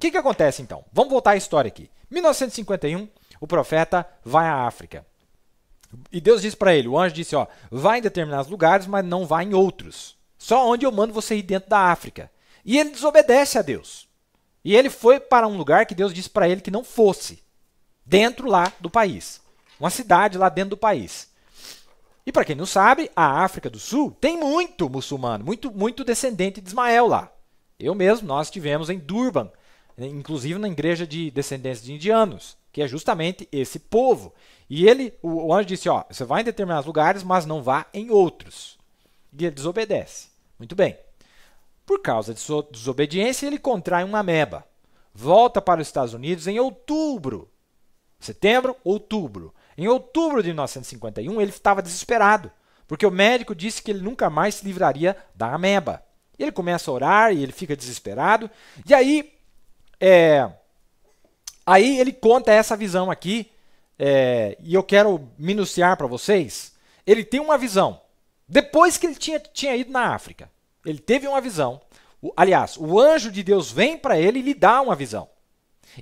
que, que acontece então? Vamos voltar à história aqui. 1951, o profeta vai à África. E Deus diz para ele, o anjo disse, ó, vai em determinados lugares, mas não vá em outros. Só onde eu mando você ir dentro da África. E ele desobedece a Deus. E ele foi para um lugar que Deus disse para ele que não fosse, dentro lá do país. Uma cidade lá dentro do país. E para quem não sabe, a África do Sul tem muito muçulmano, muito muito descendente de Ismael lá. Eu mesmo, nós estivemos em Durban, né, inclusive na igreja de descendentes de indianos, que é justamente esse povo. E ele, o anjo disse, ó, você vai em determinados lugares, mas não vá em outros. E ele desobedece. Muito bem. Por causa de sua desobediência, ele contrai uma ameba. Volta para os Estados Unidos em outubro. Setembro, outubro. Em outubro de 1951, ele estava desesperado, porque o médico disse que ele nunca mais se livraria da ameba. Ele começa a orar e ele fica desesperado. E aí é, aí ele conta essa visão aqui, é, e eu quero minuciar para vocês. Ele tem uma visão. Depois que ele tinha, tinha ido na África, ele teve uma visão. O, aliás, o anjo de Deus vem para ele e lhe dá uma visão.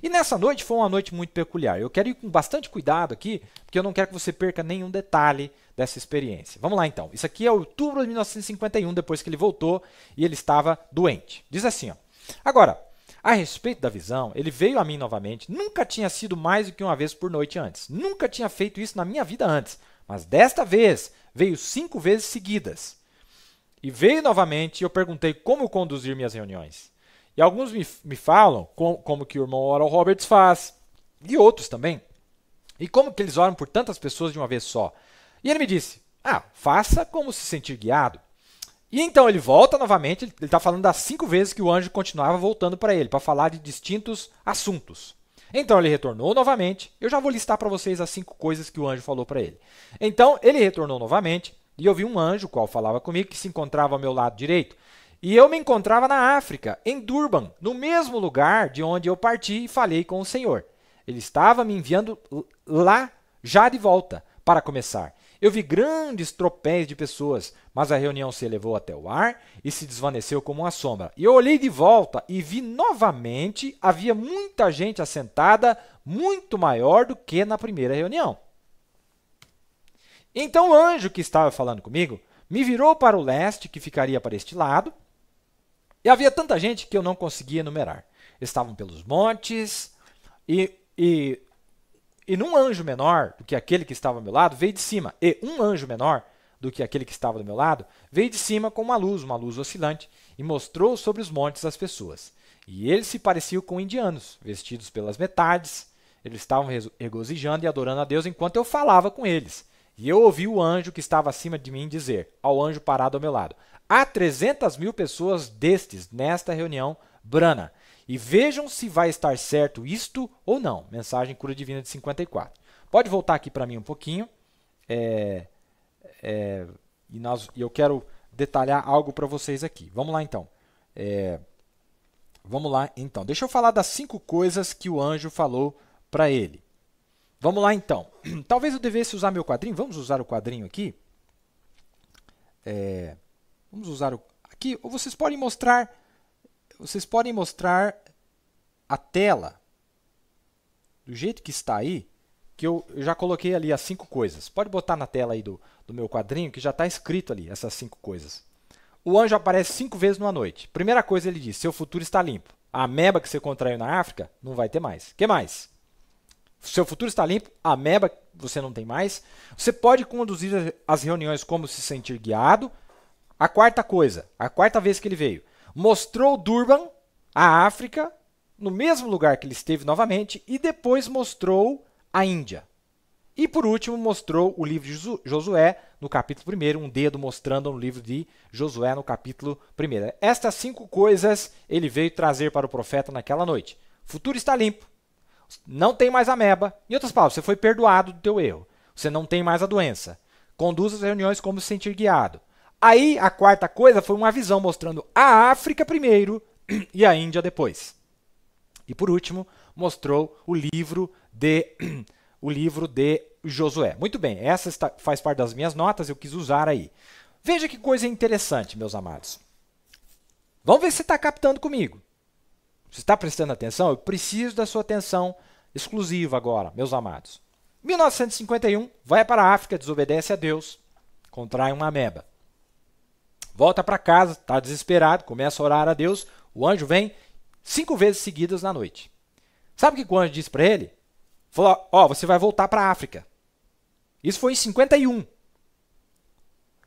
E nessa noite foi uma noite muito peculiar. Eu quero ir com bastante cuidado aqui, porque eu não quero que você perca nenhum detalhe dessa experiência. Vamos lá então. Isso aqui é outubro de 1951, depois que ele voltou e ele estava doente. Diz assim, ó. Agora, a respeito da visão, ele veio a mim novamente. Nunca tinha sido mais do que uma vez por noite antes. Nunca tinha feito isso na minha vida antes. Mas desta vez veio cinco vezes seguidas. E veio novamente e eu perguntei como conduzir minhas reuniões. E alguns me, me falam com, como que o irmão Oral Roberts faz, e outros também. E como que eles oram por tantas pessoas de uma vez só. E ele me disse: Ah, faça como se sentir guiado. E então ele volta novamente, ele está falando das cinco vezes que o anjo continuava voltando para ele, para falar de distintos assuntos. Então ele retornou novamente. Eu já vou listar para vocês as cinco coisas que o anjo falou para ele. Então ele retornou novamente e eu vi um anjo, qual falava comigo, que se encontrava ao meu lado direito. E eu me encontrava na África, em Durban, no mesmo lugar de onde eu parti e falei com o Senhor. Ele estava me enviando lá já de volta para começar. Eu vi grandes tropéis de pessoas, mas a reunião se elevou até o ar e se desvaneceu como uma sombra. E eu olhei de volta e vi novamente havia muita gente assentada, muito maior do que na primeira reunião. Então o anjo que estava falando comigo me virou para o leste, que ficaria para este lado, e havia tanta gente que eu não conseguia enumerar. Estavam pelos montes e, e e num anjo menor do que aquele que estava ao meu lado veio de cima, e um anjo menor do que aquele que estava do meu lado veio de cima com uma luz, uma luz oscilante, e mostrou sobre os montes as pessoas. E eles se pareciam com indianos, vestidos pelas metades. Eles estavam regozijando e adorando a Deus enquanto eu falava com eles. E eu ouvi o anjo que estava acima de mim dizer, ao anjo parado ao meu lado: Há 300 mil pessoas destes nesta reunião, Brana e vejam se vai estar certo isto ou não. Mensagem Cura Divina de 54. Pode voltar aqui para mim um pouquinho. É, é, e nós, eu quero detalhar algo para vocês aqui. Vamos lá então. É, vamos lá então. Deixa eu falar das cinco coisas que o anjo falou para ele. Vamos lá então. Talvez eu devesse usar meu quadrinho. Vamos usar o quadrinho aqui. É, vamos usar o, aqui. Ou vocês podem mostrar vocês podem mostrar a tela do jeito que está aí, que eu, eu já coloquei ali as cinco coisas. Pode botar na tela aí do, do meu quadrinho que já está escrito ali essas cinco coisas. O anjo aparece cinco vezes numa noite. Primeira coisa ele diz: seu futuro está limpo. A ameba que você contraiu na África não vai ter mais. que mais? Seu futuro está limpo, a ameba você não tem mais. Você pode conduzir as reuniões como se sentir guiado. A quarta coisa, a quarta vez que ele veio, mostrou Durban a África, no mesmo lugar que ele esteve novamente, e depois mostrou a Índia. E por último, mostrou o livro de Josué, no capítulo 1, um dedo mostrando no livro de Josué, no capítulo 1. Estas cinco coisas ele veio trazer para o profeta naquela noite. O futuro está limpo, não tem mais ameba. Em outras palavras, você foi perdoado do teu erro. Você não tem mais a doença. Conduza as reuniões como se sentir guiado. Aí a quarta coisa foi uma visão mostrando a África primeiro e a Índia depois. E por último, mostrou o livro de o livro de Josué. Muito bem, essa está, faz parte das minhas notas, eu quis usar aí. Veja que coisa interessante, meus amados. Vamos ver se está captando comigo. Você está prestando atenção? Eu preciso da sua atenção exclusiva agora, meus amados. 1951, vai para a África, desobedece a Deus, contrai uma ameba volta para casa, está desesperado, começa a orar a Deus. O anjo vem cinco vezes seguidas na noite. Sabe o que o anjo disse para ele? Falou: Ó, oh, você vai voltar para a África. Isso foi em 51.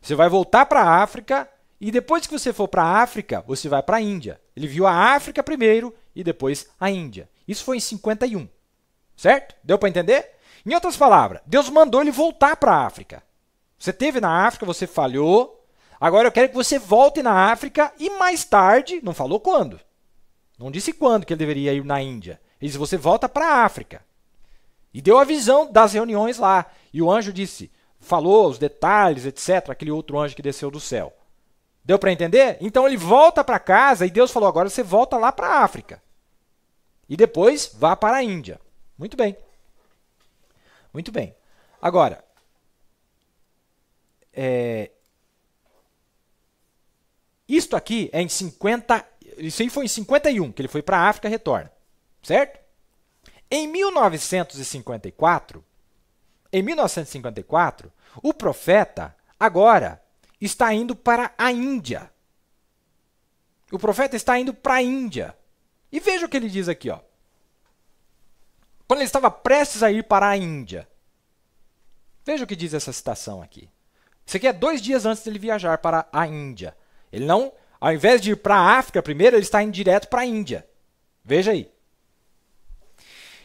Você vai voltar para a África e depois que você for para a África, você vai para a Índia. Ele viu a África primeiro e depois a Índia. Isso foi em 51. Certo? Deu para entender? Em outras palavras, Deus mandou ele voltar para a África. Você teve na África, você falhou, Agora eu quero que você volte na África e mais tarde, não falou quando, não disse quando que ele deveria ir na Índia. Ele disse: você volta para a África. E deu a visão das reuniões lá. E o anjo disse, falou os detalhes, etc. Aquele outro anjo que desceu do céu. Deu para entender? Então ele volta para casa e Deus falou: agora você volta lá para a África. E depois vá para a Índia. Muito bem. Muito bem. Agora, é, texto aqui é em 50. Isso aí foi em 51, que ele foi para a África e retorna. Certo? Em 1954, em 1954, o profeta agora está indo para a Índia. O profeta está indo para a Índia. E veja o que ele diz aqui, ó. Quando ele estava prestes a ir para a Índia. Veja o que diz essa citação aqui. Isso aqui é dois dias antes dele viajar para a Índia. Ele não ao invés de ir para a África primeiro, ele está indo direto para a Índia. Veja aí.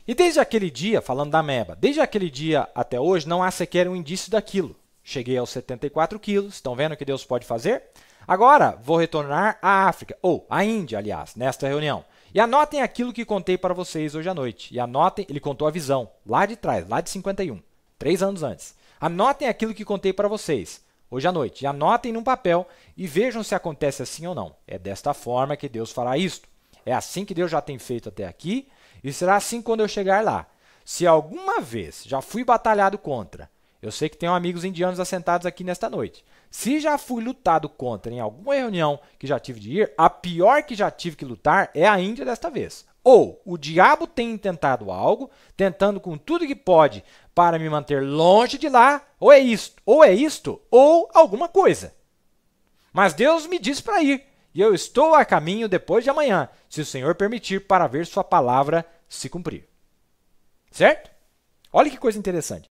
E desde aquele dia, falando da Meba, desde aquele dia até hoje, não há sequer um indício daquilo. Cheguei aos 74 quilos, estão vendo o que Deus pode fazer? Agora vou retornar à África, ou à Índia, aliás, nesta reunião. E anotem aquilo que contei para vocês hoje à noite. E anotem, ele contou a visão, lá de trás, lá de 51, três anos antes. Anotem aquilo que contei para vocês hoje à noite. E anotem num papel e vejam se acontece assim ou não. É desta forma que Deus fará isto. É assim que Deus já tem feito até aqui e será assim quando eu chegar lá. Se alguma vez já fui batalhado contra, eu sei que tenho amigos indianos assentados aqui nesta noite. Se já fui lutado contra em alguma reunião que já tive de ir, a pior que já tive que lutar é a Índia desta vez. Ou o diabo tem tentado algo, tentando com tudo que pode para me manter longe de lá, ou é isto, ou é isto, ou alguma coisa. Mas Deus me disse para ir, e eu estou a caminho depois de amanhã, se o Senhor permitir, para ver Sua palavra se cumprir. Certo? Olha que coisa interessante.